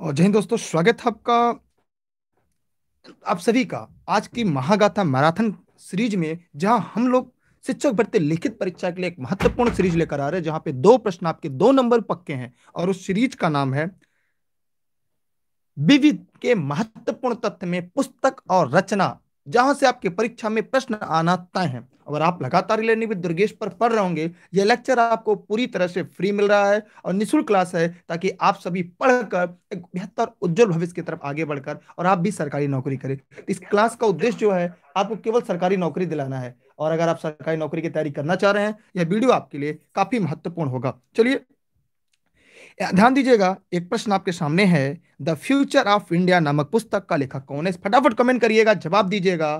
और जय हिंद दोस्तों स्वागत है आपका आप सभी का आज की महागाथा मैराथन सीरीज में जहां हम लोग शिक्षक भर्ती लिखित परीक्षा के लिए एक महत्वपूर्ण सीरीज लेकर आ रहे हैं जहां पे दो प्रश्न आपके दो नंबर पक्के हैं और उस सीरीज का नाम है विविध के महत्वपूर्ण तथ्य में पुस्तक और रचना जहां से आपके परीक्षा में प्रश्न आना तय है अगर आप लगातार दुर्गेश पर पढ़ रहे होंगे यह लेक्चर आपको पूरी तरह से फ्री मिल रहा है और निःशुल्क क्लास है ताकि आप सभी पढ़कर एक बेहतर उज्जवल भविष्य की तरफ आगे बढ़कर और आप भी सरकारी नौकरी करें इस क्लास का उद्देश्य जो है आपको केवल सरकारी नौकरी दिलाना है और अगर आप सरकारी नौकरी की तैयारी करना चाह रहे हैं यह वीडियो आपके लिए काफी महत्वपूर्ण होगा चलिए ध्यान दीजिएगा एक प्रश्न आपके सामने है द फ्यूचर ऑफ इंडिया नामक पुस्तक का लेखक कौन है फटाफट कमेंट करिएगा जवाब दीजिएगा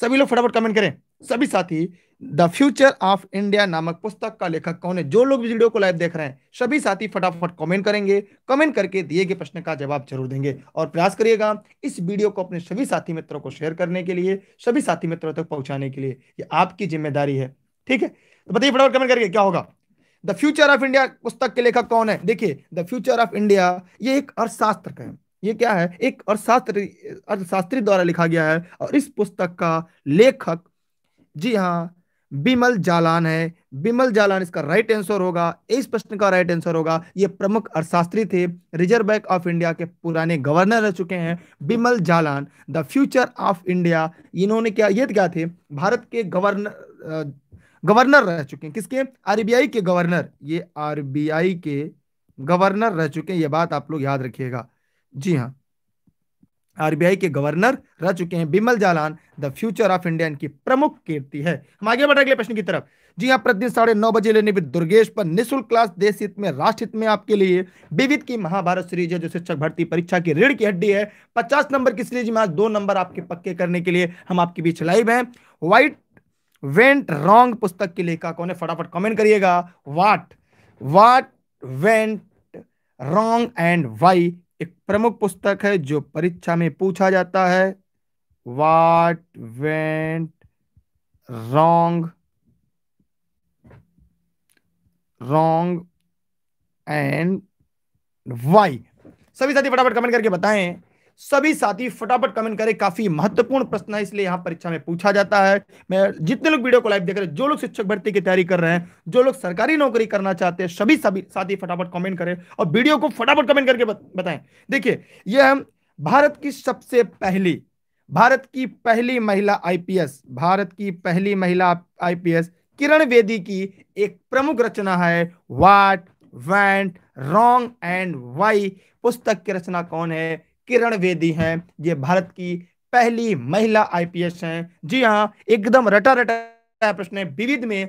सभी लोग फटाफट कमेंट करें सभी साथी द फ्यूचर ऑफ इंडिया नामक पुस्तक का लेखक कौन है जो लोग वीडियो को लाइव देख रहे हैं सभी साथी फटाफट कमेंट करेंगे कमेंट करके दिए गए प्रश्न का जवाब जरूर देंगे और प्रयास करिएगा इस वीडियो को अपने सभी साथी मित्रों को शेयर करने के लिए सभी साथी मित्रों तक पहुंचाने के लिए ये आपकी जिम्मेदारी है ठीक है तो बताइए फटाफट कमेंट करके क्या होगा द फ्यूचर ऑफ इंडिया पुस्तक के लेखक कौन है देखिए द फ्यूचर ऑफ इंडिया ये एक अर्थशास्त्र का है ये क्या है एक अर्थशास्त्र अर्थशास्त्री द्वारा लिखा गया है और इस पुस्तक का लेखक जी हाँ बिमल जालान है बिमल जालान इसका राइट आंसर होगा इस प्रश्न का राइट आंसर होगा ये प्रमुख अर्थशास्त्री थे रिजर्व बैंक ऑफ इंडिया के पुराने गवर्नर रह चुके हैं Bimal Jalan the future of India इन्होंने क्या ये क्या थे भारत के गवर्नर गवर्नर रह चुके हैं किसके आरबीआई के गवर्नर ये आरबीआई के गवर्नर रह चुके हैं ये बात आप लोग याद रखिएगा जी हाँ आरबीआई के गवर्नर रह चुके हैं Bimal Jalan the future of India की प्रमुख कीर्ति है हम आगे बढ़े अगले प्रश्न की तरफ जी हाँ प्रतिदिन साढ़े नौ बजे लेने भी दुर्गेश पर निःशुल्क क्लास देश हित में राष्ट्र हित में आपके लिए विविध की महाभारत सीरीज है जो शिक्षक भर्ती परीक्षा की रीढ़ की हड्डी है पचास नंबर की सीरीज में आज दो नंबर आपके पक्के करने के लिए हम आपके बीच लाइव है व्हाइट वेंट रॉन्ग पुस्तक के लेखक कौन है फटाफट कमेंट करिएगा what what went wrong and why एक प्रमुख पुस्तक है जो परीक्षा में पूछा जाता है what went wrong wrong and why सभी साथी फटाफट कमेंट करके बताएं सभी साथी फटाफट कमेंट करें काफी महत्वपूर्ण प्रश्न है इसलिए यहाँ परीक्षा में पूछा जाता है मैं जितने लोग वीडियो को लाइव देख रहे हैं जो लोग शिक्षक भर्ती की तैयारी कर रहे हैं जो लोग सरकारी नौकरी करना चाहते हैं सभी सभी साथी फटाफट कमेंट करें और वीडियो को फटाफट कमेंट करके बताएं देखिए यह हम भारत की सबसे पहली भारत की पहली महिला आईपीएस भारत की पहली महिला आईपीएस किरण वेदी की एक प्रमुख रचना है what went wrong and why पुस्तक की रचना कौन है किरण वेदी हैं ये भारत की पहली महिला आईपीएस हैं जी हाँ एकदम रटा रटा प्रश्न विविध में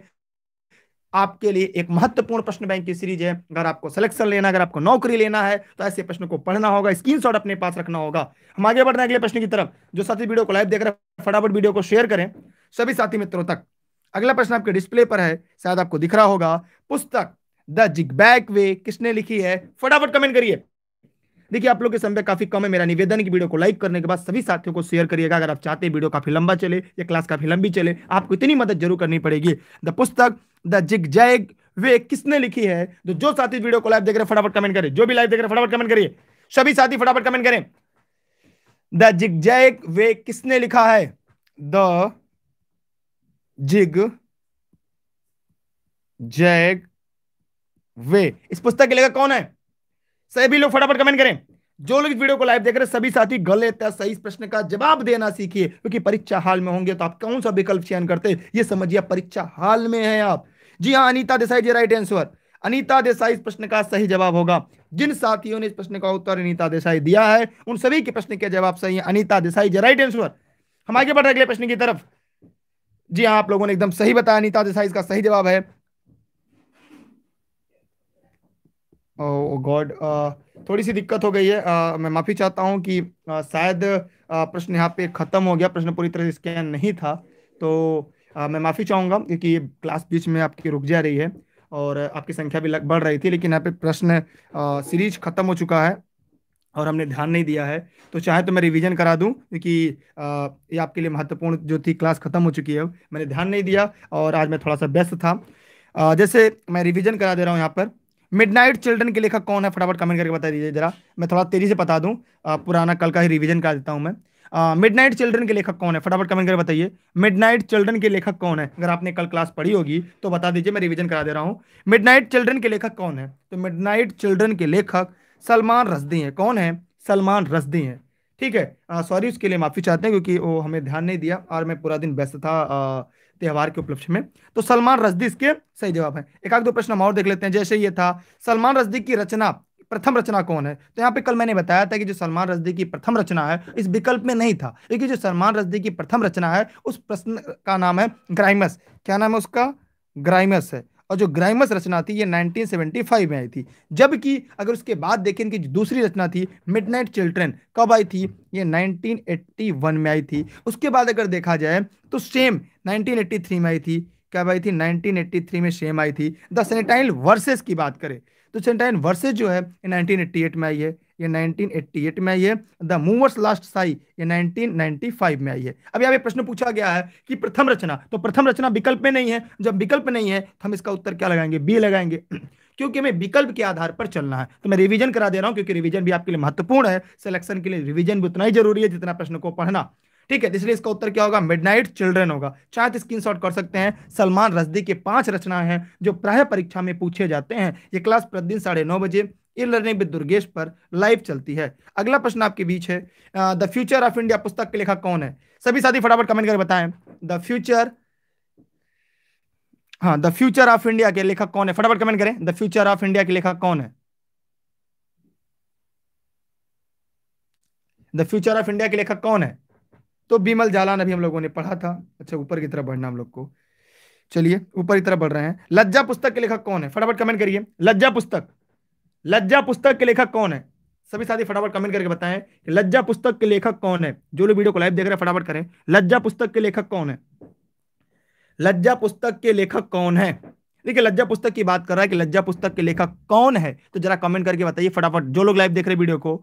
आपके लिए एक महत्वपूर्ण प्रश्न बैंक की सीरीज है अगर आपको सिलेक्शन लेना अगर आपको नौकरी लेना है तो ऐसे प्रश्न को पढ़ना होगा स्क्रीनशॉट अपने पास रखना होगा हम आगे बढ़ने हैं अगले प्रश्न की तरफ जो साथी वीडियो को लाइव देख रहे हैं फटाफट वीडियो को शेयर करें सभी साथी मित्रों तक अगला प्रश्न आपके डिस्प्ले पर है शायद आपको दिख रहा होगा पुस्तक द जिग बैक वे किसने लिखी है फटाफट कमेंट करिए देखिए आप लोग के समय काफी कम है मेरा निवेदन है कि वीडियो को लाइक करने के बाद सभी साथियों को शेयर करिएगा अगर आप चाहते हैं वीडियो काफी लंबा चले या क्लास काफी लंबी चले आपको इतनी मदद जरूर करनी पड़ेगी द पुस्तक द जिग जैग वे किसने लिखी है तो जो साथी वीडियो को लाइव देख रहे फटाफट कमेंट करें जो भी लाइव देख रहे फटाफट कमेंट करिए सभी साथी फटाफट कमेंट करें द जिग जैग वे किसने लिखा है द जिग जैग वे इस पुस्तक के लेखक कौन है सभी लोग फटाफट कमेंट करें जो लोग इस वीडियो को लाइव देख रहे हैं सभी साथी गलत या सही प्रश्न का जवाब देना सीखिए क्योंकि परीक्षा हाल में होंगे तो आप कौन सा विकल्प चयन करते हैं ये समझिए परीक्षा हाल में है आप जी हाँ अनिता देसाई जी राइट आंसर अनिता देसाई इस प्रश्न का सही जवाब होगा जिन साथियों ने इस प्रश्न का उत्तर अनिता देसाई दिया है उन सभी के प्रश्न के जवाब सही है अनिता देसाई जी राइट आंसर हम आगे बढ़ रहे अगले प्रश्न की तरफ जी हाँ आप लोगों ने एकदम सही बताया अनिता देसाई इसका सही जवाब है गॉड थोड़ी सी दिक्कत हो गई है मैं माफी चाहता हूँ कि शायद प्रश्न यहाँ पे खत्म हो गया प्रश्न पूरी तरह से स्कैन नहीं था तो मैं माफी चाहूंगा क्योंकि क्लास बीच में आपकी रुक जा रही है और आपकी संख्या भी लग, बढ़ रही थी लेकिन यहाँ पे प्रश्न सीरीज खत्म हो चुका है और हमने ध्यान नहीं दिया है तो चाहे तो मैं रिवीजन करा दूं क्योंकि ये आपके लिए महत्वपूर्ण जो थी क्लास खत्म हो चुकी है मैंने ध्यान नहीं दिया और आज मैं थोड़ा सा व्यस्त था जैसे मैं रिवीजन करा दे रहा हूँ यहाँ पर मिडनाइट चिल्ड्रन के लेखक कौन है फटाफट कमेंट करके बता दीजिए जरा मैं थोड़ा तेजी से बता दूं आ, पुराना कल का ही रिवीजन कर देता हूं मैं मिडनाइट चिल्ड्रन के लेखक कौन है फटाफट कमेंट करके बताइए मिडनाइट चिल्ड्रन के लेखक कौन है अगर आपने कल क्लास पढ़ी होगी तो बता दीजिए मैं रिविजन करा दे रहा हूँ नाइट चिल्ड्रन के लेखक कौन है तो नाइट चिल्ड्रन के लेखक सलमान रसदी हैं कौन है सलमान रसदी हैं ठीक है सॉरी उसके लिए माफ़ी चाहते हैं क्योंकि वो हमें ध्यान नहीं दिया और मैं पूरा दिन व्यस्त था त्यौहार के उपलक्ष्य में तो सलमान रजदी इसके सही जवाब है एक आध दो प्रश्न हम और देख लेते हैं जैसे ये था सलमान रजदी की रचना प्रथम रचना कौन है तो यहाँ पे कल मैंने बताया था कि जो सलमान रजदी की प्रथम रचना है इस विकल्प में नहीं था क्योंकि जो सलमान रजदी की प्रथम रचना है उस प्रश्न का नाम है ग्राइमस क्या नाम है उसका ग्राइमस है और जो ग्राइमस रचना थी ये 1975 में आई थी जबकि अगर उसके बाद देखें कि दूसरी रचना थी मिडनाइट चिल्ड्रन कब आई थी ये 1981 में आई थी उसके बाद अगर देखा जाए तो सेम 1983 में आई थी क्या आई थी 1983 में सेम आई थी द सेनेटाइल वर्सेस की बात करें तो सेनेटाइल वर्सेस जो है ये 1988 में आई है ये 1988 में आई है द मूवर्स लास्ट साई ये 1995 में आई है अब यहाँ पे प्रश्न पूछा गया है कि प्रथम रचना तो प्रथम रचना विकल्प में नहीं है जब विकल्प नहीं है तो हम इसका उत्तर क्या लगाएंगे बी लगाएंगे क्योंकि हमें विकल्प के आधार पर चलना है तो मैं रिविजन करा दे रहा हूँ क्योंकि रिविजन भी आपके लिए महत्वपूर्ण है सिलेक्शन के लिए रिविजन भी उतना ही जरूरी है जितना प्रश्न को पढ़ना ठीक है इसलिए इसका उत्तर क्या होगा मिडनाइट चिल्ड्रन होगा चाहे स्क्रीनशॉट कर सकते हैं सलमान रजदी के पांच रचनाएं हैं जो प्राय परीक्षा में पूछे जाते हैं ये क्लास प्रतिदिन साढ़े नौ बजे ई लर्निंग विद दुर्गेश पर लाइव चलती है अगला प्रश्न आपके बीच है द फ्यूचर ऑफ इंडिया पुस्तक के लेखक कौन है सभी साथी फटाफट कमेंट करके बताएं द फ्यूचर हाँ द फ्यूचर ऑफ इंडिया के लेखक कौन है फटाफट कमेंट करें द फ्यूचर ऑफ इंडिया के लेखक कौन है द फ्यूचर ऑफ इंडिया के लेखक कौन है तो बीमल जालान अभी हम लोगों ने पढ़ा था अच्छा ऊपर की तरफ बढ़ना हम लोग को चलिए ऊपर की तरफ बढ़ रहे हैं लज्जा पुस्तक के लेखक कौन है फटाफट कमेंट करिए लज्जा पुस्तक लज्जा पुस्तक के लेखक कौन है सभी साथी फटाफट कमेंट करके बताएं कि लज्जा पुस्तक के लेखक कौन है जो लोग वीडियो को लाइव देख रहे हैं फटाफट करें लज्जा पुस्तक के लेखक कौन है लज्जा पुस्तक के लेखक कौन है देखिए लज्जा पुस्तक की बात कर रहा है कि लज्जा पुस्तक के लेखक कौन है तो जरा कमेंट करके बताइए फटाफट जो लोग लाइव देख रहे वीडियो को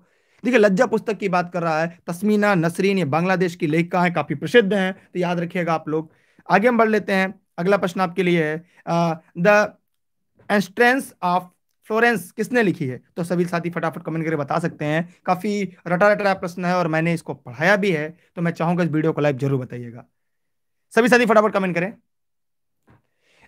देखिए लज्जा पुस्तक की बात कर रहा है तस्मीना नसरीन ये बांग्लादेश की लेखिका है काफी प्रसिद्ध है तो याद रखिएगा आप लोग आगे हम बढ़ लेते हैं अगला प्रश्न आपके लिए है द एंस्ट्रेंस ऑफ फ्लोरेंस किसने लिखी है तो सभी साथी फटाफट कमेंट करके बता सकते हैं काफी रटा रटा प्रश्न है और मैंने इसको पढ़ाया भी है तो मैं चाहूंगा इस वीडियो को लाइव जरूर बताइएगा सभी साथी फटाफट कमेंट करें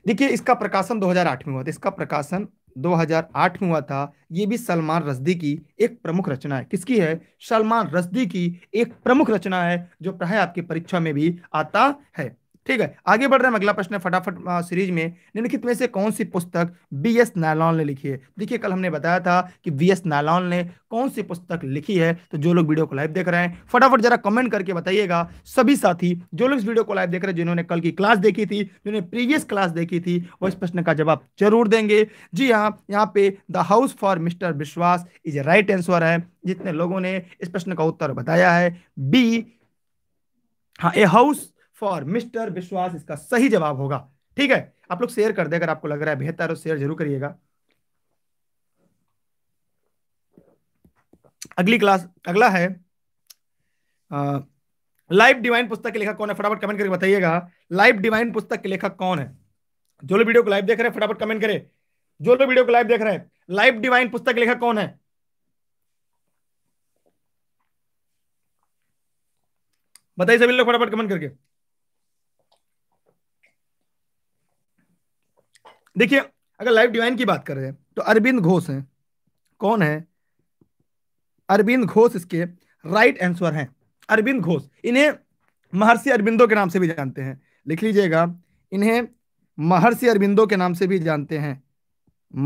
देखिए इसका प्रकाशन 2008 में हुआ था इसका प्रकाशन 2008 में हुआ था ये भी सलमान रजदी की एक प्रमुख रचना है किसकी है सलमान रजदी की एक प्रमुख रचना है जो प्राय आपकी परीक्षा में भी आता है ठीक है आगे बढ़ रहे हैं अगला प्रश्न फटाफट सीरीज में निम्नलिखित में से कौन सी पुस्तक बी एस नालौन ने लिखी है देखिए कल हमने बताया था कि बी एस नालौन ने कौन सी पुस्तक लिखी है तो जो लोग वीडियो को लाइव देख रहे हैं फटाफट जरा कमेंट करके बताइएगा सभी साथी जो लोग इस वीडियो को लाइव देख रहे हैं जिन्होंने कल की क्लास देखी थी जिन्होंने प्रीवियस क्लास देखी थी वो इस प्रश्न का जवाब जरूर देंगे जी हाँ यहाँ पे the house for mister Vishwas is a right answer है जितने लोगों ने इस प्रश्न का उत्तर बताया है बी हाँ ए हाउस फॉर मिस्टर विश्वास इसका सही जवाब होगा ठीक है आप लोग शेयर कर दे अगर आपको लग रहा है बेहतर तो शेयर जरूर करिएगा अगली क्लास अगला है लाइव डिवाइन पुस्तक के लेखक कौन है फटाफट कमेंट करके बताइएगा लाइव डिवाइन पुस्तक के लेखक कौन है जो लोग वीडियो को लाइव देख रहे हैं फटाफट कमेंट करें जो लोग वीडियो को लाइव देख रहे हैं लाइव डिवाइन पुस्तक के लेखक कौन है बताइए सभी लोग फटाफट कमेंट करके देखिए अगर लाइफ डिवाइन की बात कर रहे हैं तो अरविंद घोष हैं कौन है अरविंद घोष इसके राइट आंसर हैं अरविंद घोष इन्हें महर्षि अरविंदो के नाम से भी जानते हैं लिख लीजिएगा इन्हें महर्षि अरविंदो के नाम से भी जानते हैं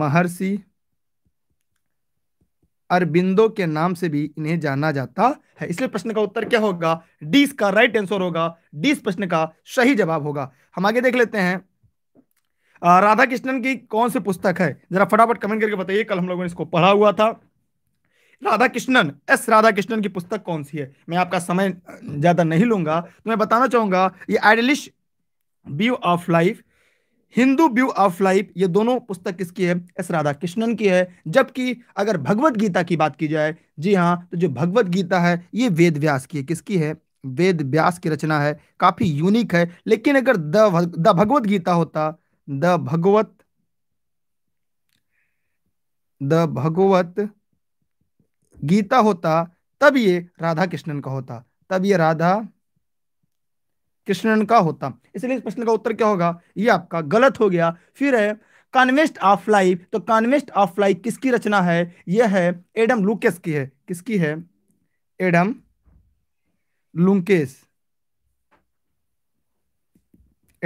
महर्षि अरबिंदो के नाम से भी इन्हें जाना जाता है इसलिए प्रश्न का उत्तर क्या होगा डी का राइट आंसर होगा डी प्रश्न का सही जवाब होगा हम आगे देख लेते हैं राधा कृष्णन की कौन सी पुस्तक है जरा फटाफट कमेंट करके बताइए कल हम लोगों ने इसको पढ़ा हुआ था राधा कृष्णन एस राधा कृष्णन की पुस्तक कौन सी है मैं आपका समय ज्यादा नहीं लूंगा तो मैं बताना चाहूंगा ये idealist view of life Hindu view of life ये दोनों पुस्तक किसकी है एस राधा कृष्णन की है जबकि अगर भगवत गीता की बात की जाए जी हाँ तो जो भगवत गीता है ये वेद व्यास की है किसकी है वेद व्यास की रचना है काफी यूनिक है लेकिन अगर द भगवत गीता होता द भगवत द भगवत गीता होता तब ये राधा कृष्णन का होता तब ये राधा कृष्णन का होता इसलिए इस प्रश्न का उत्तर क्या होगा ये आपका गलत हो गया फिर है कॉन्वेस्ट ऑफ लाइफ तो कॉन्वेस्ट ऑफ लाइफ किसकी रचना है यह है एडम लुकेस की है किसकी है एडम लुकेस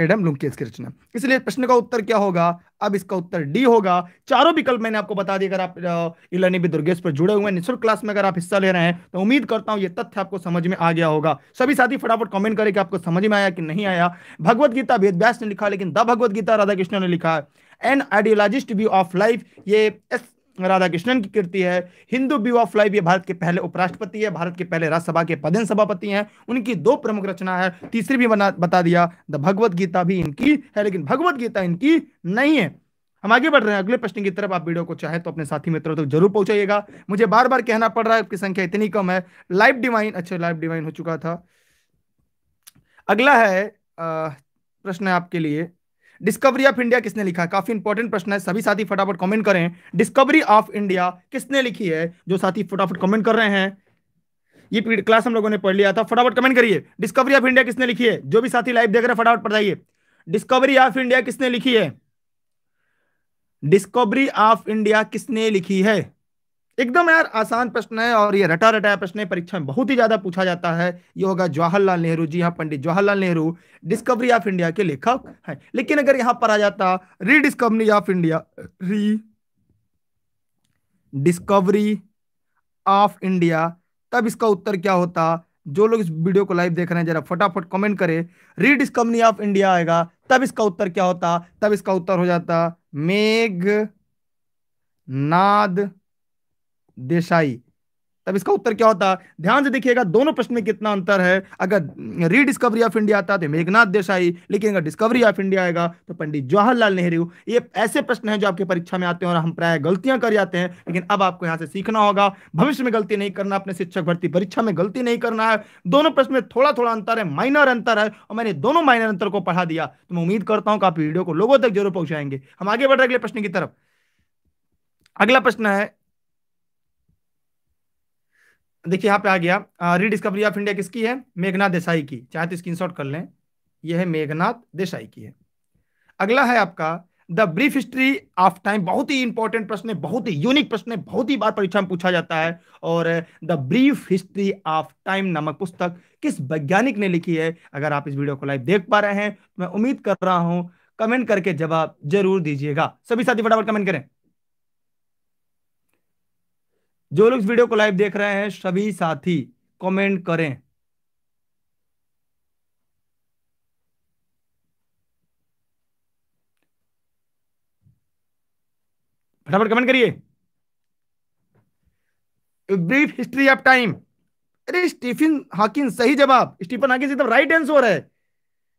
एडम लुमकेस की रचना इसलिए प्रश्न का उत्तर क्या होगा अब इसका उत्तर डी होगा चारों विकल्प मैंने आपको बता दिया अगर आप इलानी भी दुर्गेश पर जुड़े हुए हैं निःशुल्क क्लास में अगर आप हिस्सा ले रहे हैं तो उम्मीद करता हूं ये तथ्य आपको समझ में आ गया होगा सभी साथी फटाफट कमेंट करें कि आपको समझ में आया कि नहीं आया भगवदगीता वेद व्यास ने लिखा लेकिन द भगवदगीता राधा कृष्ण ने लिखा an ideologist view of life ये राधा कृष्णन की कृति है हिंदू व्यू ऑफ लाइफ ये भारत के पहले उपराष्ट्रपति है भारत के पहले राज्यसभा के पदन सभापति हैं उनकी दो प्रमुख रचना है तीसरी भी बना बता दिया द भगवत गीता भी इनकी है लेकिन भगवत गीता इनकी नहीं है हम आगे बढ़ रहे हैं अगले प्रश्न की तरफ आप वीडियो को चाहे तो अपने साथी मित्रों तक तो जरूर पहुंचाइएगा मुझे बार बार कहना पड़ रहा है आपकी संख्या इतनी कम है लाइव डिवाइन अच्छा लाइफ डिवाइन हो चुका था अगला है प्रश्न आपके लिए डिस्कवरी ऑफ इंडिया किसने लिखा है काफी इंपॉर्टेंट प्रश्न है सभी साथी फटाफट कमेंट करें डिस्कवरी ऑफ इंडिया किसने लिखी है जो साथी फटाफट कमेंट कर रहे हैं ये क्लास हम लोगों ने पढ़ लिया था फटाफट कमेंट करिए डिस्कवरी ऑफ इंडिया किसने लिखी है जो भी साथी लाइव देख रहे हैं फटाफट बताइए डिस्कवरी ऑफ इंडिया किसने लिखी है डिस्कवरी ऑफ इंडिया किसने लिखी है एकदम यार आसान प्रश्न है और ये रटा रटाया प्रश्न है परीक्षा में बहुत ही ज्यादा पूछा जाता है ये होगा जवाहरलाल नेहरू जी हाँ Pandit Jawaharlal Nehru discovery of India के लेखक है लेकिन अगर यहां पर आ जाता rediscovery of India rediscovery of India तब इसका उत्तर क्या होता जो लोग इस वीडियो को लाइव देख रहे हैं जरा फटाफट कमेंट करें रीडिस्कवरी ऑफ इंडिया आएगा तब इसका उत्तर क्या होता तब इसका उत्तर हो जाता मेघ नाद देसाई तब इसका उत्तर क्या होता ध्यान से देखिएगा दोनों प्रश्न में कितना अंतर है अगर रीडिस्कवरी ऑफ इंडिया आता तो मेघनाथ देसाई लेकिन अगर डिस्कवरी ऑफ इंडिया आएगा तो पंडित जवाहरलाल नेहरू ये ऐसे प्रश्न हैं जो आपके परीक्षा में आते हैं और हम प्राय गलतियां कर जाते हैं लेकिन अब आपको यहां से सीखना होगा भविष्य में गलती नहीं करना अपने शिक्षक भर्ती परीक्षा में गलती नहीं करना है दोनों प्रश्न में थोड़ा थोड़ा अंतर है माइनर अंतर है और मैंने दोनों माइनर अंतर को पढ़ा दिया तो मैं उम्मीद करता हूं कि आप वीडियो को लोगों तक जरूर पहुंचाएंगे हम आगे बढ़ रहे अगले प्रश्न की तरफ अगला प्रश्न है देखिए यहाँ पे आ गया रीडिस्कवरी ऑफ इंडिया किसकी है मेघनाथ देसाई की चाहे तो स्क्रीन कर लें यह है मेघनाथ देसाई की है अगला है आपका the brief history of time बहुत ही इंपॉर्टेंट प्रश्न है बहुत ही यूनिक प्रश्न है बहुत ही बार परीक्षा में पूछा जाता है और the brief history of time नामक पुस्तक किस वैज्ञानिक ने लिखी है अगर आप इस वीडियो को लाइव देख पा रहे हैं तो मैं उम्मीद कर रहा हूं कमेंट करके जवाब जरूर दीजिएगा सभी साथी फटाफट कमेंट करें जो लोग इस वीडियो को लाइव देख रहे हैं सभी साथी कमेंट करें फटाफट कमेंट करिए ब्रीफ हिस्ट्री ऑफ टाइम अरे स्टीफन हाकिन सही जवाब स्टीफन हाकिन एकदम राइट आंसर है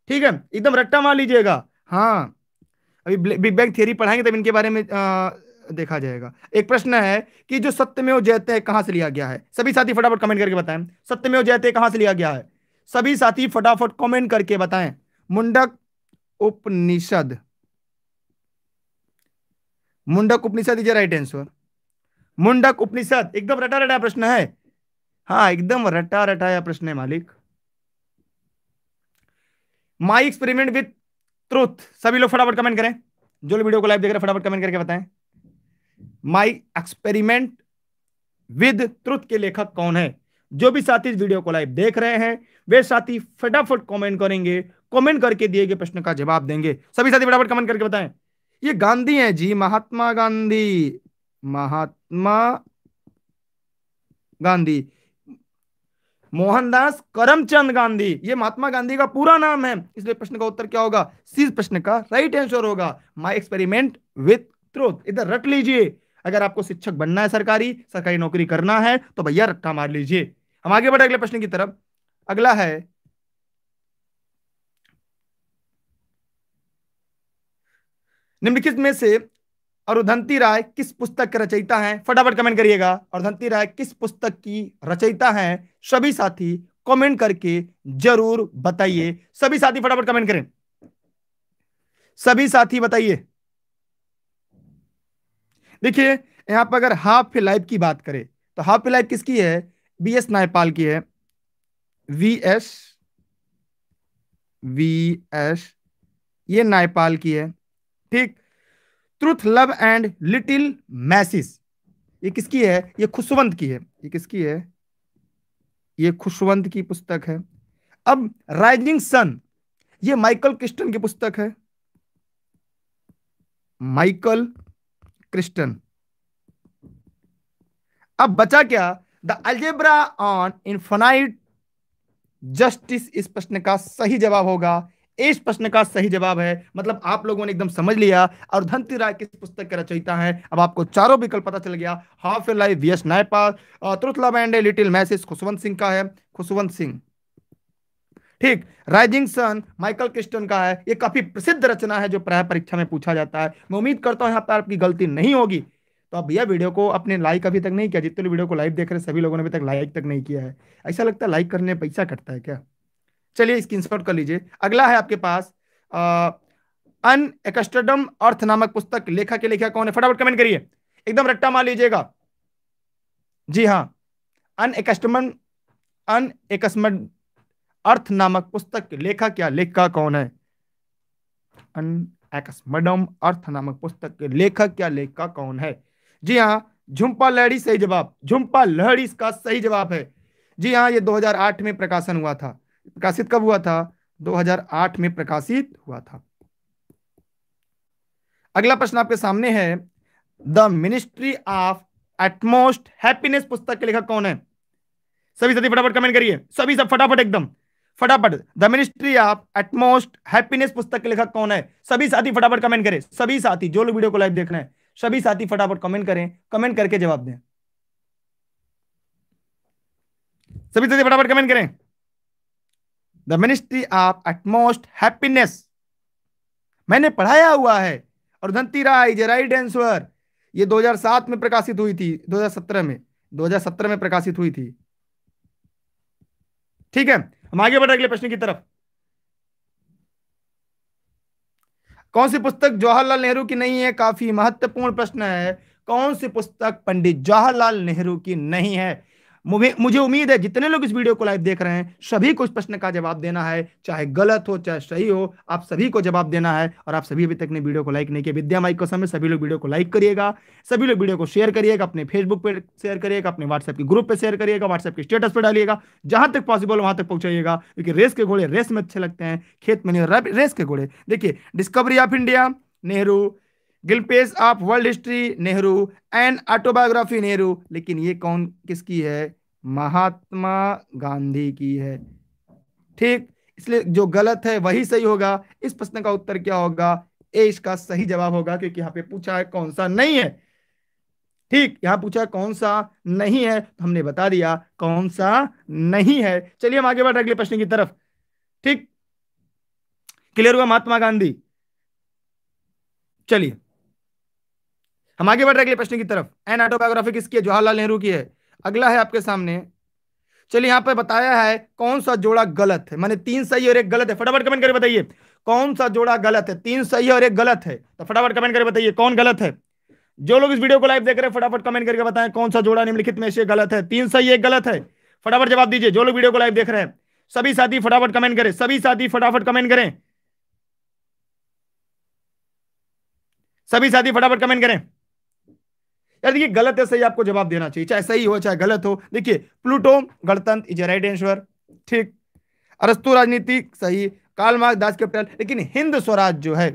ठीक है एकदम रट्टा मार लीजिएगा हाँ अभी बिग बैंग थियरी पढ़ाएंगे तब इनके बारे में आ, देखा जाएगा एक प्रश्न है कि जो सत्यमेव जयते कहां से लिया गया है सभी साथी फटाफट कमेंट करके बताएं सत्यमेव जयते कहां से लिया गया है सभी साथी फटाफट कमेंट करके बताएं Mundaka Upanishad Mundaka Upanishad is right answer Mundaka Upanishad एकदम रटा रटा प्रश्न है हाँ एकदम रटा रटाया प्रश्न है मालिक माई एक्सपेरिमेंट विथ ट्रुथ सभी लोग फटाफट कमेंट करें जो लोग वीडियो को लाइव देख रहे हैं फटाफट कमेंट करके बताएं माई एक्सपेरिमेंट विद ट्रुथ के लेखक कौन है जो भी साथी इस वीडियो को लाइव देख रहे हैं वे साथी फटाफट कमेंट करेंगे कमेंट करके दिए गए प्रश्न का जवाब देंगे सभी साथी फटाफट कमेंट करके बताएं ये गांधी हैं जी महात्मा गांधी महात्मा गांधी मोहनदास करमचंद गांधी ये महात्मा गांधी का पूरा नाम है इसलिए प्रश्न का उत्तर क्या होगा सी प्रश्न का राइट आंसर होगा माई एक्सपेरिमेंट विथ ट्रूथ इधर रट लीजिए अगर आपको शिक्षक बनना है सरकारी सरकारी नौकरी करना है तो भैया रट्टा मार लीजिए हम आगे बढ़े अगले प्रश्न की तरफ अगला है निम्नलिखित में से अरुधंती राय किस पुस्तक के रचयिता हैं फटाफट कमेंट करिएगा अरुधंती राय किस पुस्तक की रचयिता हैं सभी साथी कमेंट करके जरूर बताइए सभी साथी फटाफट कमेंट करें सभी साथी बताइए देखिए यहाँ पर अगर हाफ लाइफ की बात करें तो हाफ लाइफ किसकी है बी एस नायपाल की है वी एस वी एस ये नायपाल की है ठीक truth love and little malice ये किसकी है ये खुशवंत की है ये किसकी है ये खुशवंत की पुस्तक है अब राइजिंग सन ये माइकल क्रिस्टन की पुस्तक है माइकल क्रिस्टन अब बचा क्या the algebra on infinite justice इस प्रश्न का सही जवाब होगा इस प्रश्न का सही जवाब है मतलब आप लोगों ने एकदम समझ लिया और धनती राय किस पुस्तक का रचयिता है अब आपको चारों विकल्प पता चल गया half a life V S Naipaul truth love and little malice Khushwant Singh का है खुशवंत सिंह ठीक राइजिंग सन माइकल क्रिस्टन का है ये काफी प्रसिद्ध रचना है जो प्राय परीक्षा में पूछा जाता है मैं उम्मीद करता हूं यहाँ पर आपकी गलती नहीं होगी तो अब भैया वीडियो को अपने लाइक अभी तक नहीं किया जितने वीडियो को लाइव देख रहे सभी लोगों ने अभी तक लाइक तक नहीं किया है ऐसा लगता है लाइक करने पैसा कटता है क्या चलिए स्क्रीन कर लीजिए अगला है आपके पास अन एकस्टडम अर्थ नामक पुस्तक लेखक के लेखिका कौन है फटाफट कमेंट करिए एकदम रट्टा मार लीजिएगा जी हाँ अन एकस्टमन अन एकस्मड अर्थ नामक पुस्तक के लेखक या लेखिका कौन है अर्थ नामक पुस्तक के लेखक या लेखिका कौन है जी हाँ झुम्पा लहड़ी सही जवाब झुम्पा लहड़ी इसका सही जवाब है जी हाँ ये 2008 में प्रकाशन हुआ था प्रकाशित कब हुआ था 2008 में प्रकाशित हुआ था अगला प्रश्न आपके सामने है the ministry of utmost happiness पुस्तक के लेखक कौन है सभी सभी फटाफट कमेंट करिए सभी सब फटाफट एकदम फटाफट the ministry of utmost happiness पुस्तक के लेखक कौन है सभी साथी फटाफट कमेंट करें सभी साथी जो लोग वीडियो को लाइव देख रहे हैं सभी साथी फटाफट कमेंट करें कमेंट करके जवाब दें सभी साथी फटाफट कमेंट करें the ministry of utmost happiness मैंने पढ़ाया हुआ है और धनती राय जे राइट एंसर ये 2007 में प्रकाशित हुई थी 2017 में 2017 में प्रकाशित हुई थी ठीक है हम आगे बढ़े अगले प्रश्न की तरफ कौन सी पुस्तक जवाहरलाल नेहरू की नहीं है काफी महत्वपूर्ण प्रश्न है कौन सी पुस्तक पंडित जवाहरलाल नेहरू की नहीं है मुझे मुझे उम्मीद है जितने लोग इस वीडियो को लाइव देख रहे हैं सभी को इस प्रश्न का जवाब देना है चाहे गलत हो चाहे सही हो आप सभी को जवाब देना है और आप सभी अभी तक ने वीडियो को लाइक नहीं किया विद्या माइक को समय सभी लोग वीडियो को लाइक करिएगा सभी लोग वीडियो को शेयर करिएगा अपने फेसबुक पर शेयर करिएगा अपने व्हाट्सएप के ग्रुप पर शेयर करिएगा व्हाट्सएप के स्टेटस पर डालिएगा जहां तक पॉसिबल वहां तक पहुंचाइएगा क्योंकि रेस के घोड़े रेस में अच्छे लगते हैं खेत में रेस के घोड़े देखिए discovery of India Nehru glimpses of world history Nehru and autobiography Nehru लेकिन ये कौन किसकी है महात्मा गांधी की है ठीक इसलिए जो गलत है वही सही होगा इस प्रश्न का उत्तर क्या होगा ए इसका सही जवाब होगा क्योंकि यहाँ पे पूछा है कौन सा नहीं है ठीक यहाँ पूछा कौन सा नहीं है तो हमने बता दिया कौन सा नहीं है चलिए हम आगे बढ़ अगले प्रश्न की तरफ ठीक क्लियर हुआ महात्मा गांधी चलिए हम आगे बढ़ रहे अगले प्रश्न की तरफ एन ऑटोबायोग्राफी किसकी है जवाहरलाल नेहरू की है अगला है आपके सामने चलिए यहां पर बताया है कौन सा जोड़ा गलत है मैंने तीन सही और एक गलत है फटाफट कमेंट करके बताइए कौन सा जोड़ा गलत है तीन सही और एक गलत है तो फटाफट कमेंट करके बताइए कौन गलत है जो लोग इस वीडियो को लाइव देख रहे हैं फटाफट कमेंट करके बताएं कौन सा जोड़ा निम्नलिखित में से गलत है तीन सही एक गलत है फटाफट जवाब दीजिए जो लोग वीडियो को लाइव देख रहे हैं सभी साथी फटाफट कमेंट करें सभी साथी फटाफट कमेंट करें सभी साथी फटाफट कमेंट करें यार देखिए गलत है सही आपको जवाब देना चाहिए चाहे सही हो चाहे गलत हो देखिए प्लूटो गणतंत्र इज राइट एंसर ठीक अरस्तु राजनीति सही काल मार्ग दास कैपिटल लेकिन हिंद स्वराज जो है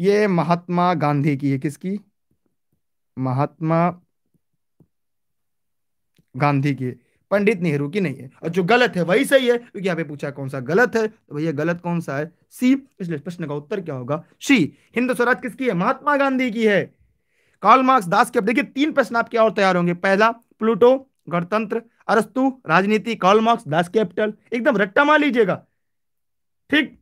ये महात्मा गांधी की है किसकी महात्मा गांधी की पंडित नेहरू की नहीं है और जो गलत है वही सही है क्योंकि यहाँ पे पूछा कौन सा गलत है तो भैया गलत कौन सा है सी इसलिए प्रश्न का उत्तर क्या होगा सी हिंद स्वराज किसकी है महात्मा गांधी की है कार्ल मार्क्स दास के अब देखिए तीन प्रश्न आपके और तैयार होंगे पहला प्लूटो गणतंत्र अरस्तु राजनीति कार्ल मार्क्स दास कैपिटल एकदम रट्टा मार लीजिएगा ठीक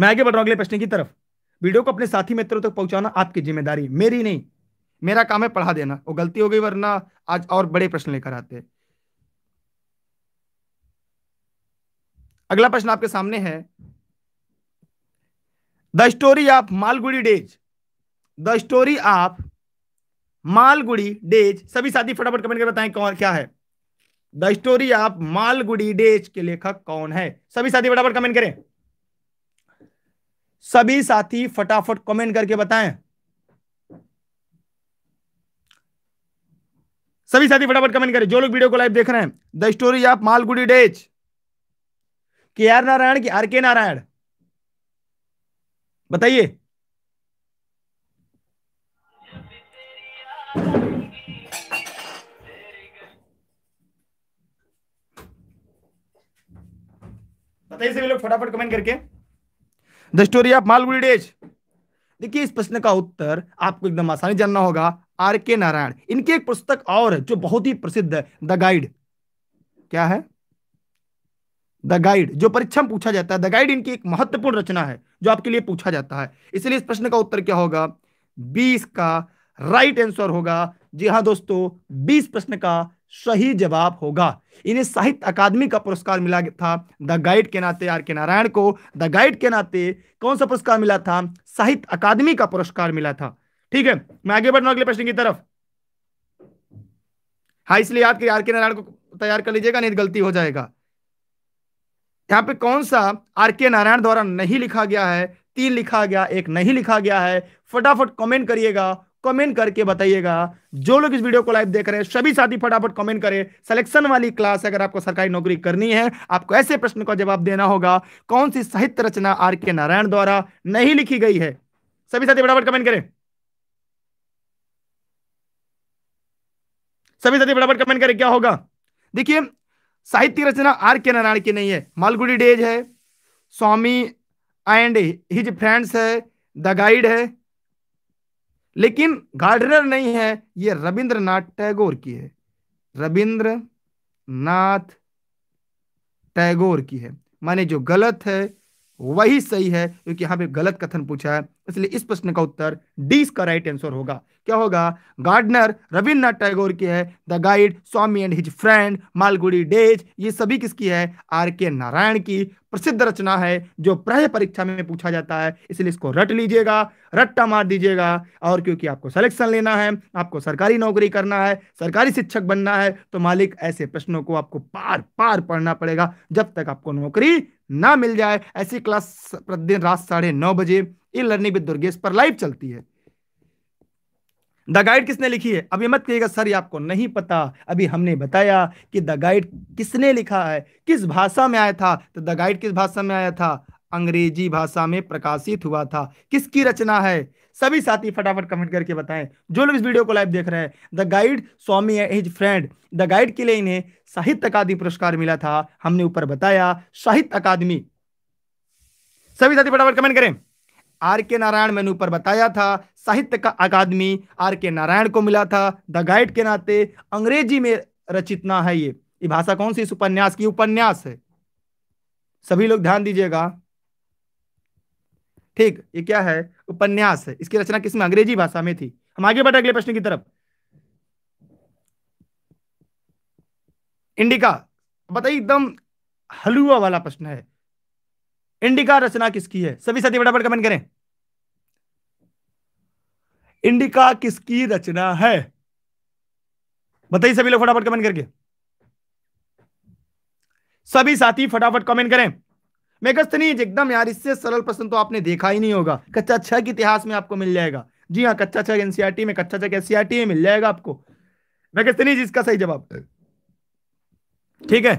मैं आगे बढ़ रहा हूं अगले प्रश्न की तरफ वीडियो को अपने साथी मित्रों तक तो पहुंचाना आपकी जिम्मेदारी मेरी नहीं मेरा काम है पढ़ा देना वो गलती हो गई वरना आज और बड़े प्रश्न लेकर आते हैं अगला प्रश्न आपके सामने है the story of Malgudi days the story of Malgudi days सभी साथी फटाफट कमेंट कर बताएं कौन क्या है the story of Malgudi days के लेखक कौन है सभी साथी फटाफट कमेंट करें सभी साथी फटाफट कमेंट करके बताएं सभी साथी फटाफट कमेंट करें जो लोग वीडियो को लाइव देख रहे हैं the story of Malgudi days के आर नारायण की आर के नारायण बताइए बताइए सभी लोग फटाफट कमेंट करके the story of Malgudi days देखिए इस प्रश्न का उत्तर आपको एकदम आसानी जानना होगा आर के नारायण इनके एक पुस्तक और जो बहुत ही प्रसिद्ध है द गाइड क्या है द गाइड जो परीक्षा में पूछा जाता है द गाइड इनकी एक महत्वपूर्ण रचना है जो आपके लिए पूछा जाता है इसलिए इस प्रश्न का उत्तर क्या होगा बीस का राइट आंसर होगा जी हाँ दोस्तों बीस प्रश्न का सही जवाब होगा इन्हें साहित्य अकादमी का पुरस्कार मिला था द गाइड के नाते आर के नारायण को द गाइड के नाते कौन सा पुरस्कार मिला था साहित्य अकादमी का पुरस्कार मिला था ठीक है मैं आगे बढ़ना अगले प्रश्न की तरफ हाँ इसलिए याद आर के नारायण को तैयार कर लीजिएगा नहीं तो गलती हो जाएगा यहां पे कौन सा आर के नारायण द्वारा नहीं लिखा गया है तीन लिखा गया एक नहीं लिखा गया है फटाफट कमेंट करिएगा कमेंट करके बताइएगा जो लोग इस वीडियो को लाइव देख रहे हैं सभी साथी फटाफट कमेंट करें सिलेक्शन वाली क्लास अगर आपको सरकारी नौकरी करनी है आपको ऐसे प्रश्न का जवाब देना होगा कौन सी साहित्य रचना आर के नारायण द्वारा नहीं लिखी गई है सभी साथी फटाफट कमेंट करें सभी साथी फटाफट कमेंट करें क्या होगा देखिए साहित्य रचना आर के नारायण की नहीं है मालगुडी डेज है स्वामी एंड हिज फ्रेंड्स है द गाइड है लेकिन गार्डनर नहीं है ये रविंद्रनाथ टैगोर की है रविंद्र नाथ टैगोर की है माने जो गलत है वही सही है क्योंकि यहां पे गलत कथन पूछा है इसलिए इस प्रश्न का उत्तर डी इसका राइट आंसर होगा क्या होगा गार्डनर रविन्द्रनाथ टैगोर की है the guide Swami and his friend Malgudi days ये सभी किसकी है आर के नारायण की प्रसिद्ध रचना है जो प्राय परीक्षा में पूछा जाता है इसलिए इसको रट लीजिएगा रट्टा मार दीजिएगा और क्योंकि आपको सिलेक्शन लेना है आपको सरकारी नौकरी करना है सरकारी शिक्षक बनना है तो मालिक ऐसे प्रश्नों को आपको पार पार पढ़ना पड़ेगा जब तक आपको नौकरी ना मिल जाए ऐसी क्लास प्रतिदिन रात साढ़े नौ बजे ई लर्निंग विद दुर्गेश पर लाइव चलती है द गाइड किसने लिखी है अभी मत कहिएगा सर ये आपको नहीं पता अभी हमने बताया कि द गाइड किसने लिखा है किस भाषा में आया था तो द गाइड किस भाषा में आया था अंग्रेजी भाषा में प्रकाशित हुआ था किसकी रचना है सभी साथी फटाफट कमेंट करके बताएं जो लोग इस वीडियो को लाइव देख रहे हैं the guide Swami and his friend the guide के लिए इन्हें साहित्य अकादमी पुरस्कार मिला था हमने ऊपर बताया साहित्य अकादमी सभी साथी फटाफट कमेंट करें आर के नारायण मैंने ऊपर बताया था साहित्य का अकादमी आर के नारायण को मिला था द गाइड के नाते अंग्रेजी में रचित ना है ये भाषा कौन सी उपन्यास की उपन्यास है सभी लोग ध्यान दीजिएगा ठीक ये क्या है उपन्यास है इसकी रचना किसमें अंग्रेजी भाषा में थी हम आगे बढ़े अगले प्रश्न की तरफ इंडिका बताइए एकदम हलुआ वाला प्रश्न है इंडिका रचना किसकी है सभी साथी फटाफट कमेंट करें इंडिका किसकी रचना है बताइए सभी लोग फटाफट कमेंट करके सभी साथी फटाफट कमेंट करें मेगस्थनीज एकदम यार इससे सरल प्रश्न तो आपने देखा ही नहीं होगा कच्चा छह के इतिहास में आपको मिल जाएगा जी हाँ कच्चा छह एनसीआरटी e में कच्चा छह एनसीआरटी e में मिल जाएगा आपको मेगस्थनीज इसका सही जवाब ठीक है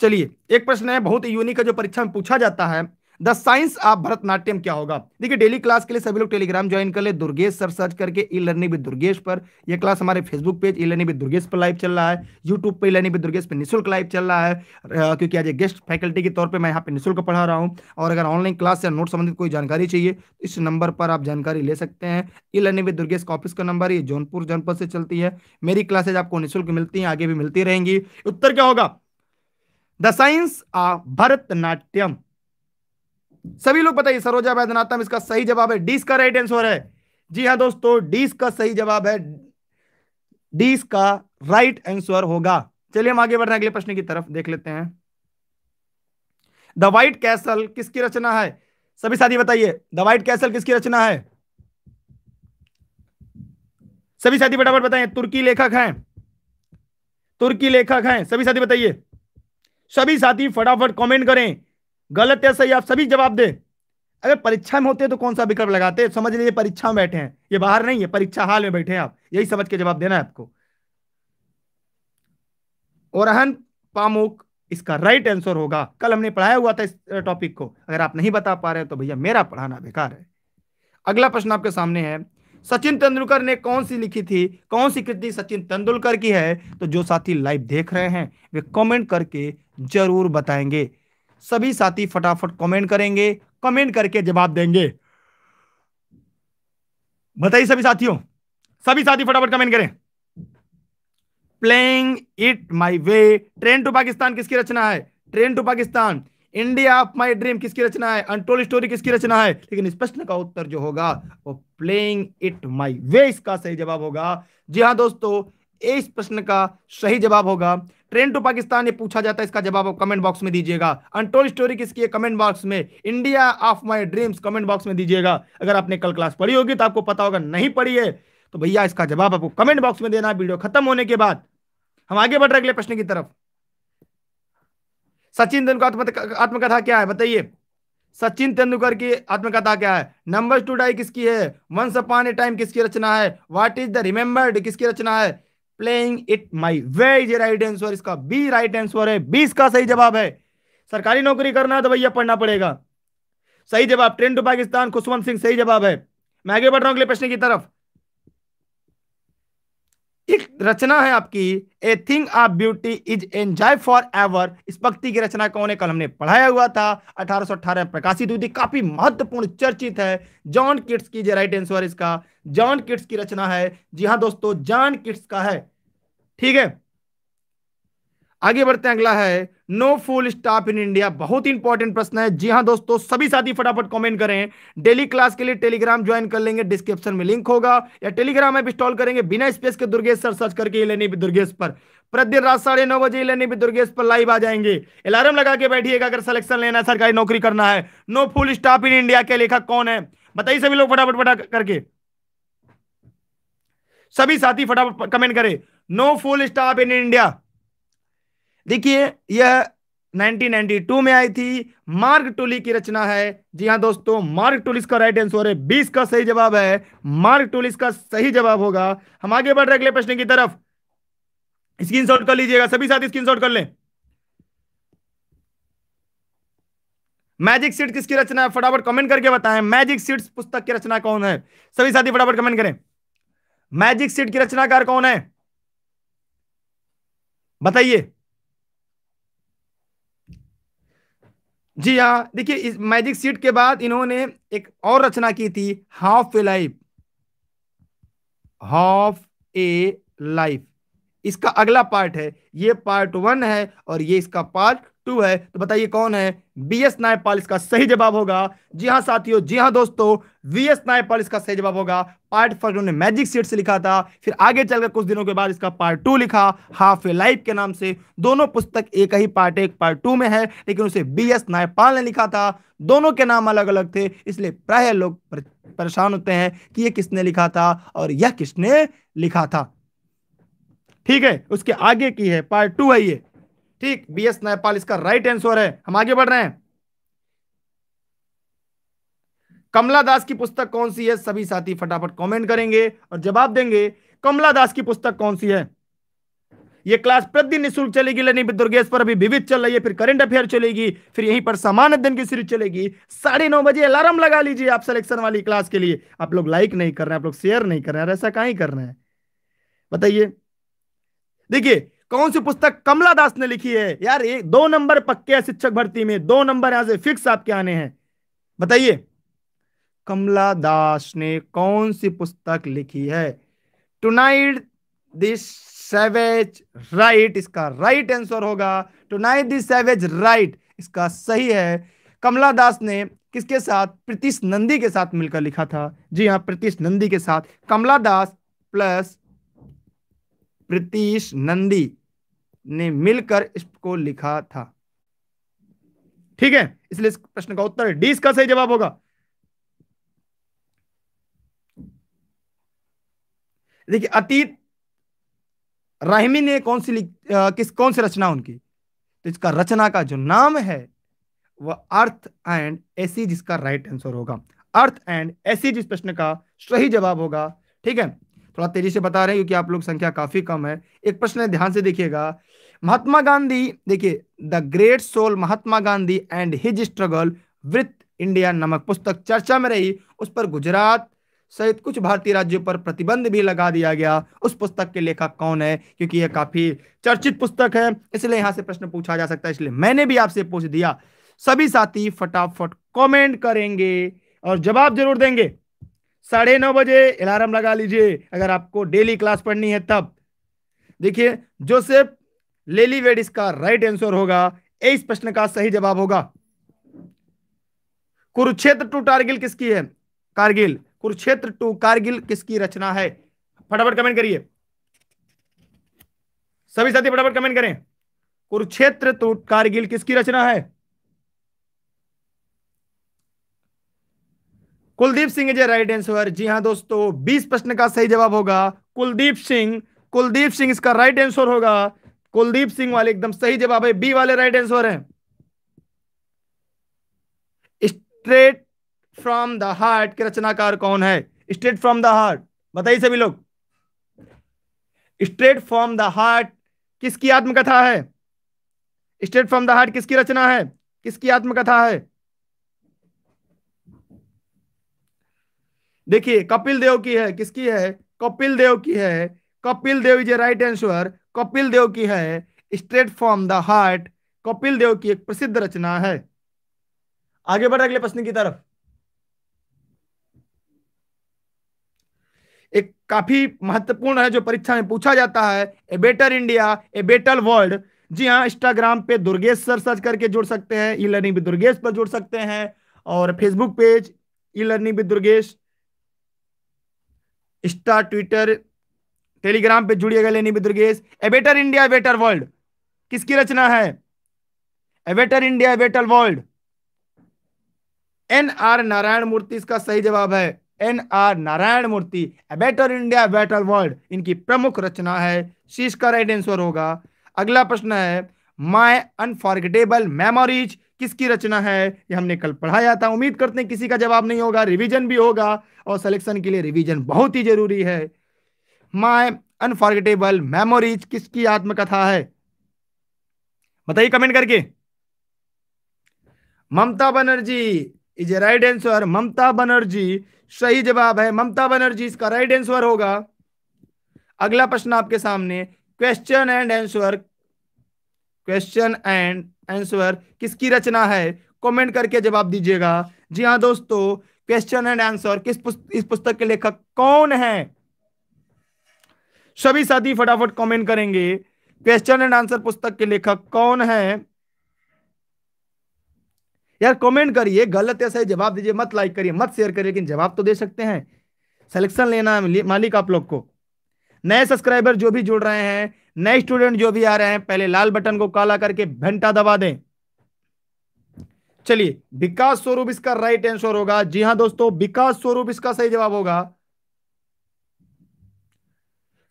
चलिए एक प्रश्न है बहुत ही यूनिक है जो परीक्षा में पूछा जाता है द साइंस ऑफ भरतनाट्यम क्या होगा देखिए डेली क्लास के लिए सभी लोग टेलीग्राम ज्वाइन कर ले दुर्गेश सर सर्च करके ई लर्निंग विद दुर्गेश पर यह क्लास हमारे Facebook page e learning with Durgesh पर लाइव चल रहा है यूट्यूब पर ई लर्निंग विद दुर्गेश पर निःशुल्क लाइव चल रहा है क्योंकि आज गेस्ट फैकल्टी के तौर पर मैं यहाँ पे निःशुल्क पढ़ा रहा हूँ और अगर ऑनलाइन क्लास या नोट संबंधित कोई जानकारी चाहिए तो इस नंबर पर आप जानकारी ले सकते हैं ई लर्निंग विद दुर्गेश का ऑफिस का नंबर ये जौनपुर जनपद से चलती है मेरी क्लासेज आपको निःशुल्क मिलती है आगे भी मिलती रहेंगी उत्तर क्या होगा द साइंस ऑफ भरतनाट्यम सभी लोग बताइए सरोजा वैद्यनाथम इसका सही जवाब है डीस का राइट आंसर है जी हाँ दोस्तों डीस का सही जवाब है डीस का राइट आंसर होगा चलिए हम आगे बढ़ रहे हैं अगले प्रश्न की तरफ देख लेते हैं द वाइट कैसल किसकी रचना है सभी साथी बताइए द वाइट कैसल किसकी रचना है सभी साथी बटाफट बताइए तुर्की लेखक हैं तुर्की लेखक हैं सभी साथी बताइए सभी साथी फटाफट कमेंट करें गलत है सही आप सभी जवाब दे अगर परीक्षा में होते तो कौन सा विकल्प लगाते समझ लीजिए परीक्षा में बैठे हैं ये बाहर नहीं है परीक्षा हाल में बैठे हैं आप यही समझ के जवाब देना है आपको अहन पामुक इसका राइट आंसर होगा कल हमने पढ़ाया हुआ था इस टॉपिक को अगर आप नहीं बता पा रहे तो भैया मेरा पढ़ाना बेकार है अगला प्रश्न आपके सामने है सचिन तेंदुलकर ने कौन सी लिखी थी कौन सी कृति सचिन तेंदुलकर की है तो जो साथी लाइव देख रहे हैं वे कमेंट करके जरूर बताएंगे सभी साथी फटाफट कमेंट करेंगे कमेंट करके जवाब देंगे बताइए सभी साथियों सभी साथी फटाफट कमेंट करें playing it my way train to Pakistan किसकी रचना है train to Pakistan India of my dream किसकी रचना है अनटोल स्टोरी किसकी रचना है लेकिन इस प्रश्न का उत्तर जो होगा वो प्लेइंग इट माई वे इसका सही जवाब होगा जी हाँ दोस्तों इस प्रश्न का सही जवाब होगा ट्रेन टू पाकिस्तान ये पूछा जाता है इसका जवाब आप कमेंट बॉक्स में दीजिएगा अनटोल स्टोरी किसकी है कमेंट बॉक्स में India of my dreams comment box में दीजिएगा अगर आपने कल क्लास पढ़ी होगी तो आपको पता होगा नहीं पढ़ी है तो भैया इसका जवाब आपको कमेंट बॉक्स में देना वीडियो खत्म होने के बाद हम आगे बढ़ रहे अगले प्रश्न की तरफ सचिन तेंदुलकर आत्मकथा क्या है बताइए सचिन तेंदुलकर की आत्मकथा क्या है नंबर टू डाई किसकी है वंस अपॉन ए टाइम किसकी रचना है व्हाट इज द रिमेंबर्ड किसकी रचना है playing it my way is right answer इसका बी राइट आंसर है बीस का सही जवाब है सरकारी नौकरी करना है तो भैया पढ़ना पड़ेगा सही जवाब ट्रेन टू पाकिस्तान खुशवंत सिंह सही जवाब है मैं आगे बढ़ रहा हूं अगले प्रश्न की तरफ एक रचना है आपकी a thing of beauty is enjoy for ever इस भक्ति की रचना कौन है कल हमने पढ़ाया हुआ था अठारह में प्रकाशित हुई थी काफी महत्वपूर्ण चर्चित है जॉन किट्स की राइट आंसर इसका जॉन किट्स की रचना है जी हाँ दोस्तों जॉन किट्स का है ठीक है आगे बढ़ते हैं अगला है no full stop in India बहुत ही इंपॉर्टेंट प्रश्न है जी हाँ दोस्तों सभी साथी फटाफट कमेंट करें डेली क्लास के लिए टेलीग्राम ज्वाइन कर लेंगे डिस्क्रिप्शन में लिंक होगा या टेलीग्राम ऐप इंस्टॉल करेंगे बिना स्पेस के दुर्गेश सर सर्च करके लेने भी दुर्गेश पर प्रतिदिन रात साढ़े नौ बजे लेने भी दुर्गेश पर लाइव आ जाएंगे अलार्म लगा के बैठिएगा अगर सिलेक्शन लेना है सरकारी नौकरी करना है no full stop in India के लेखक कौन है बताइए सभी लोग फटाफट फटा करके सभी साथी फटाफट कमेंट करें no full stop in India देखिए यह 1992 में आई थी मार्ग टोली की रचना है जी हाँ दोस्तों मार्ग टोलिस का राइट आंसर है बीस का सही जवाब है मार्ग टोलिस का सही जवाब होगा हम आगे बढ़ रहे अगले प्रश्न की तरफ शॉट कर लीजिएगा सभी साथ स्क्रीनशॉट कर लें मैजिक सीट किसकी रचना है फटाफट कमेंट करके बताएं मैजिक सीट पुस्तक की रचना कौन है सभी साथी फटाफट कमेंट करें मैजिक सीट की रचनाकार कौन है बताइए जी हाँ देखिए इस मैजिक सीट के बाद इन्होंने एक और रचना की थी half a life half a life इसका अगला पार्ट है ये पार्ट वन है और ये इसका पार्ट टू है तो बताइए कौन है बी एस नायपाल इसका सही जवाब होगा जी हाँ साथियों जी हाँ दोस्तों वी एस नायपाल इसका सही जवाब होगा पार्ट फर्स्ट उन्होंने मैजिक सीट से लिखा था फिर आगे चलकर कुछ दिनों के बाद इसका पार्ट टू लिखा हाफ ए लाइफ के नाम से दोनों पुस्तक एक ही पार्ट एक पार्ट टू में है लेकिन उसे बी एस नायपाल ने लिखा था दोनों के नाम अलग अलग थे इसलिए प्राय लोग परेशान होते हैं कि यह किसने लिखा था और यह किसने लिखा था ठीक है उसके आगे की है पार्ट टू है ये ठीक बी एस नायपाल इसका राइट आंसर है हम आगे बढ़ रहे हैं कमला दास की पुस्तक कौन सी है सभी साथी फटाफट कमेंट करेंगे और जवाब देंगे कमला दास की पुस्तक कौन सी है ये क्लास प्रतिदिन निःशुल्क चलेगी लेनी दुर्गेश पर अभी विविध चल रही है फिर करंट अफेयर चलेगी फिर यहीं पर सामान्य दिन की सीरीज चलेगी साढ़े नौ बजे अलार्म लगा लीजिए आप सिलेक्शन वाली क्लास के लिए आप लोग लाइक नहीं कर रहे हैं आप लोग शेयर नहीं कर रहे हैं ऐसा कहा कर रहे हैं बताइए देखिए कौन सी पुस्तक कमला दास ने लिखी है यार एक दो नंबर पक्के है शिक्षक भर्ती में दो नंबर यहां से फिक्स आपके आने हैं बताइए कमला दास ने कौन सी पुस्तक लिखी है टुनाइट दिस सेवेज राइट इसका राइट आंसर होगा टुनाइट दिस सेवेज राइट इसका सही है कमला दास ने किसके साथ प्रीतिश नंदी के साथ मिलकर लिखा था जी हाँ प्रीतिश नंदी के साथ कमला दास प्लस प्रीतिश नंदी ने मिलकर इसको लिखा था ठीक है इसलिए इस प्रश्न का उत्तर डी इसका सही जवाब होगा देखिए अतीत राहिमी ने कौन सी आ, किस कौन सी रचना उनकी तो इसका रचना का जो नाम है वह अर्थ एंड एसी जिसका राइट आंसर होगा अर्थ एंड एसी जिस प्रश्न का सही जवाब होगा ठीक है थोड़ा तेजी से बता रहे हैं क्योंकि आप लोग संख्या काफी कम है एक प्रश्न ध्यान से देखिएगा महात्मा गांधी देखिए the great soul Mahatma Gandhi and his struggle with India नामक पुस्तक चर्चा में रही उस पर गुजरात सहित कुछ भारतीय राज्यों पर प्रतिबंध भी लगा दिया गया उस पुस्तक के लेखक कौन है क्योंकि यह काफी चर्चित पुस्तक है इसलिए यहां से प्रश्न पूछा जा सकता है इसलिए मैंने भी आपसे पूछ दिया सभी साथी फटाफट कमेंट करेंगे और जवाब जरूर देंगे साढ़े नौ बजे अलार्म लगा लीजिए अगर आपको डेली क्लास पढ़नी है तब देखिए जोसेफ लेलीवेड इसका राइट आंसर होगा इस प्रश्न का सही जवाब होगा कुरुक्षेत्र टू टारगिल किसकी है कारगिल कुरुक्षेत्र टू कारगिल किसकी रचना है फटाफट कमेंट करिए सभी साथी फटाफट कमेंट करें कुरुक्षेत्र टू कारगिल किसकी रचना है Kuldip Singh is right answer जी हां दोस्तों बीस प्रश्न का सही जवाब होगा कुलदीप सिंह कुलदीप सिंह इसका राइट आंसर होगा कुलदीप सिंह वाले एकदम सही जवाब है बी वाले राइट आंसर है स्ट्रेट फ्रॉम द हार्ट के रचनाकार कौन है स्ट्रेट फ्रॉम द हार्ट बताइए सभी लोग स्ट्रेट फ्रॉम द हार्ट किसकी आत्मकथा है स्ट्रेट फ्रॉम द हार्ट किसकी रचना है किसकी आत्मकथा है देखिए कपिल देव की है किसकी है कपिल देव की है Kapil Dev is a right answer Kapil Dev की है straight from the heart Kapil Dev की एक प्रसिद्ध रचना है आगे बढ़ अगले प्रश्न की तरफ एक काफी महत्वपूर्ण है जो परीक्षा में पूछा जाता है a better India a better world जी हाँ इंस्टाग्राम पे दुर्गेश सर सर्च करके जुड़ सकते हैं ई लर्निंग भी दुर्गेश पर जुड़ सकते हैं और फेसबुक पेज ई लर्निंग भी दुर्गेश इंस्टा ट्विटर टेलीग्राम पे जुड़िएगा लेनी भी Durgesh a better India better world किसकी रचना है a better India better world N R Narayana Murthy इसका सही जवाब है N R Narayana Murthy a better India better world इनकी प्रमुख रचना है शीर्ष का राइट आंसर होगा अगला प्रश्न है माय अनफॉर्गेटेबल मेमोरीज किसकी रचना है ये हमने कल पढ़ाया था उम्मीद करते हैं किसी का जवाब नहीं होगा रिवीजन भी होगा और सिलेक्शन के लिए रिवीजन बहुत ही जरूरी है माई अनफॉर्गेटेबल मेमोरीज किसकी आत्मकथा है बताइए कमेंट करके Mamata Banerjee is a right answer Mamata Banerjee सही जवाब है ममता बनर्जी इसका राइट आंसर होगा अगला प्रश्न आपके सामने question and answer question and answer किसकी रचना है कमेंट करके जवाब दीजिएगा जी हाँ दोस्तों क्वेश्चन एंड आंसर किस पुस्त, इस पुस्तक के लेखक कौन है सभी साथी फटाफट कमेंट करेंगे क्वेश्चन एंड आंसर पुस्तक के लेखक कौन है यार कमेंट करिए गलत या सही जवाब दीजिए मत लाइक करिए मत शेयर करिए लेकिन जवाब तो दे सकते हैं सिलेक्शन लेना है मालिक आप लोग को नए सब्सक्राइबर जो भी जुड़ रहे हैं नए स्टूडेंट जो भी आ रहे हैं पहले लाल बटन को काला करके घंटा दबा दें चलिए विकास स्वरूप इसका राइट आंसर होगा जी हाँ दोस्तों विकास स्वरूप इसका सही जवाब होगा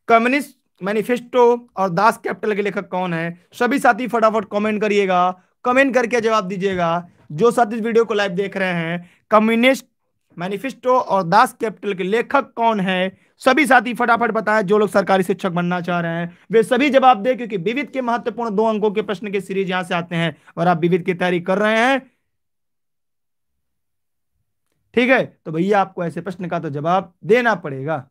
कम्युनिस्ट मैनिफेस्टो और दास कैपिटल के लेखक कौन है सभी साथी फटाफट कमेंट करिएगा कमेंट करके जवाब दीजिएगा जो साथी इस वीडियो को लाइव देख रहे हैं कम्युनिस्ट मैनिफेस्टो और दास कैपिटल के लेखक कौन है सभी साथी फटाफट बताएं जो लोग सरकारी शिक्षक बनना चाह रहे हैं वे सभी जवाब दें क्योंकि विविध के महत्वपूर्ण दो अंकों के प्रश्न के सीरीज यहां से आते हैं और आप विविध की तैयारी कर रहे हैं ठीक है तो भैया आपको ऐसे प्रश्न का तो जवाब देना पड़ेगा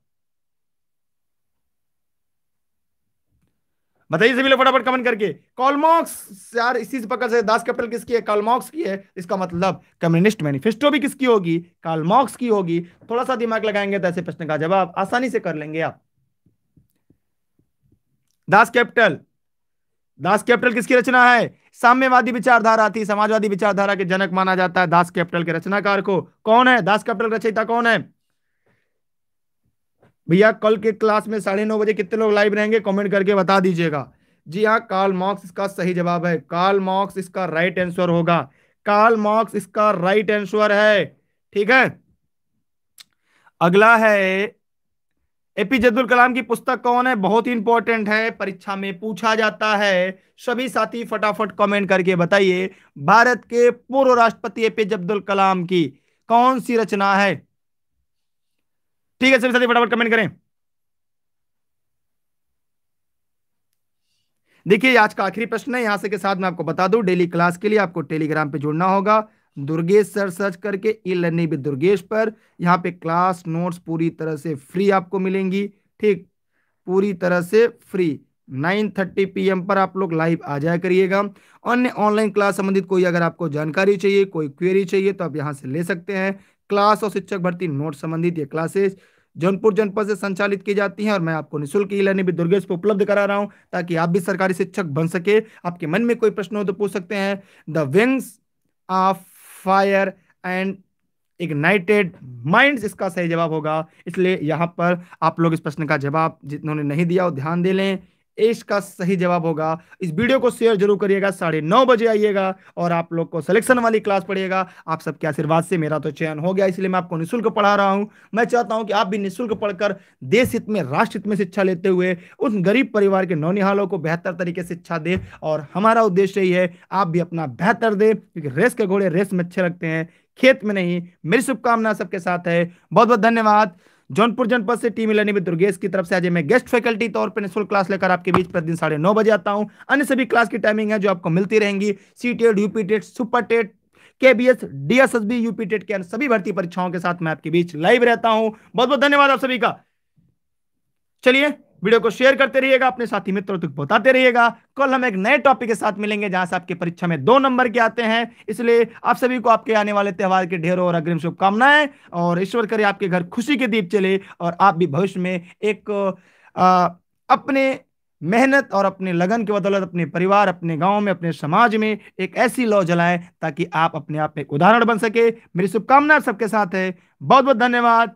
बताइए सभी लोग फटाफट कमेंट करके कॉलमॉक्स यार इसी से पकड़ से दास कैपिटल किसकी है कॉलमॉक्स की है इसका मतलब कम्युनिस्ट मैनिफेस्टो भी किसकी होगी कॉलमॉक्स की होगी थोड़ा सा दिमाग लगाएंगे तो ऐसे प्रश्न का जवाब आसानी से कर लेंगे आप दास कैपिटल दास कैपिटल किसकी रचना है साम्यवादी विचारधारा थी समाजवादी विचारधारा के जनक माना जाता है दास कैपिटल के रचनाकार को कौन है दास कैपिटल रचयिता कौन है भैया कल के क्लास में साढ़े नौ बजे कितने लोग लाइव रहेंगे कमेंट करके बता दीजिएगा जी हाँ कार्ल मार्क्स इसका सही जवाब है कार्ल मार्क्स इसका राइट आंसर होगा कार्ल मार्क्स इसका राइट आंसर है ठीक है अगला है एपी अब्दुल कलाम की पुस्तक कौन है बहुत ही इंपॉर्टेंट है परीक्षा में पूछा जाता है सभी साथी फटाफट कमेंट करके बताइए भारत के पूर्व राष्ट्रपति एपीजे जब्दुल कलाम की कौन सी रचना है ठीक है सभी साथी फटाफट कमेंट करें देखिए आज का आखिरी प्रश्न है यहां से के साथ मैं आपको बता दूं डेली क्लास के लिए आपको टेलीग्राम पे जुड़ना होगा दुर्गेश सर सर्च करके ई लर्निंग विद दुर्गेश पर यहाँ पे क्लास नोट्स पूरी तरह से फ्री आपको मिलेंगी ठीक पूरी तरह से फ्री 9:30 पीएम पर आप लोग लाइव आ जाया करिएगा अन्य ऑनलाइन क्लास संबंधित कोई अगर आपको जानकारी चाहिए कोई क्वेरी चाहिए तो आप यहाँ से ले सकते हैं क्लास और शिक्षक भर्ती नोट संबंधित ये क्लासेस जौनपुर जनपद से संचालित की जाती हैं और मैं आपको निःशुल्क ई लर्निंग भी दुर्गेश उपलब्ध करा रहा हूं ताकि आप भी सरकारी शिक्षक बन सके आपके मन में कोई प्रश्न हो तो पूछ सकते हैं the wings of fire and ignited mind इसका सही जवाब होगा इसलिए यहाँ पर आप लोग इस प्रश्न का जवाब जिन्होंने नहीं दिया वो ध्यान दे लें इसका सही जवाब होगा इस वीडियो को शेयर जरूर करिएगा साढ़े नौ बजे आइएगा और आप लोग को सिलेक्शन वाली क्लास पढ़िएगा आप सबके आशीर्वाद से मेरा तो चयन हो गया इसलिए मैं आपको निःशुल्क पढ़ा रहा हूं मैं चाहता हूं कि आप भी निःशुल्क पढ़कर देश हित में राष्ट्र हित में शिक्षा लेते हुए उन गरीब परिवार के नौनिहालों को बेहतर तरीके से शिक्षा दे और हमारा उद्देश्य यही है आप भी अपना बेहतर दे क्योंकि रेस के घोड़े रेस में अच्छे लगते हैं खेत में नहीं मेरी शुभकामना सबके साथ है बहुत बहुत धन्यवाद जौनपुर जनपद से टीम इलेवन दुर्गेश की तरफ से आज मैं गेस्ट फैकल्टी तौर पर निःशुल्क क्लास लेकर आपके बीच प्रतिदिन साढ़े नौ बजे आता हूँ अन्य सभी क्लास की टाइमिंग है जो आपको मिलती रहेंगी C TET UP TET super TET KVS DSSB UP TET के सभी भर्ती परीक्षाओं के साथ मैं आपके बीच लाइव रहता हूं बहुत बहुत धन्यवाद आप सभी का चलिए वीडियो को शेयर करते रहिएगा अपने साथी मित्रों तक बताते रहिएगा कल हम एक नए टॉपिक के साथ मिलेंगे जहां से आपकी परीक्षा में दो नंबर के आते हैं इसलिए आप सभी को आपके आने वाले त्यौहार के ढेरों और अग्रिम शुभकामनाएं और ईश्वर करे आपके घर खुशी के दीप चले और आप भी भविष्य में एक आ, अपने मेहनत और अपने लगन की बदौलत अपने परिवार अपने गांव में अपने समाज में एक ऐसी लॉ जलाएं ताकि आप अपने आप में एक उदाहरण बन सके मेरी शुभकामना सबके साथ है बहुत बहुत धन्यवाद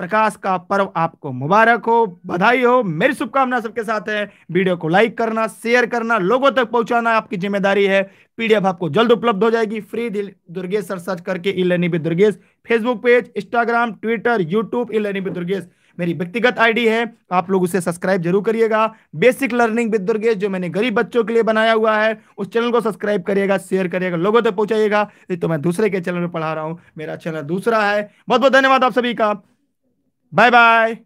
प्रकाश का पर्व आपको मुबारक हो बधाई हो मेरी शुभकामना सबके साथ है वीडियो को लाइक करना शेयर करना लोगों तक पहुंचाना आपकी जिम्मेदारी है पीडीएफ आपको जल्द उपलब्ध हो जाएगी फ्री दुर्गेश सर सर्च करके e learning with Durgesh Facebook page Instagram Twitter YouTube e learning with Durgesh मेरी व्यक्तिगत आईडी है आप लोग उसे सब्सक्राइब जरूर करिएगा बेसिक लर्निंग विद दुर्गेश जो मैंने गरीब बच्चों के लिए बनाया हुआ है उस चैनल को सब्सक्राइब करिएगा शेयर करिएगा लोगों तक पहुंचाइएगा तो मैं दूसरे के चैनल में पढ़ा रहा हूँ मेरा चैनल दूसरा है बहुत बहुत धन्यवाद आप सभी का Bye bye.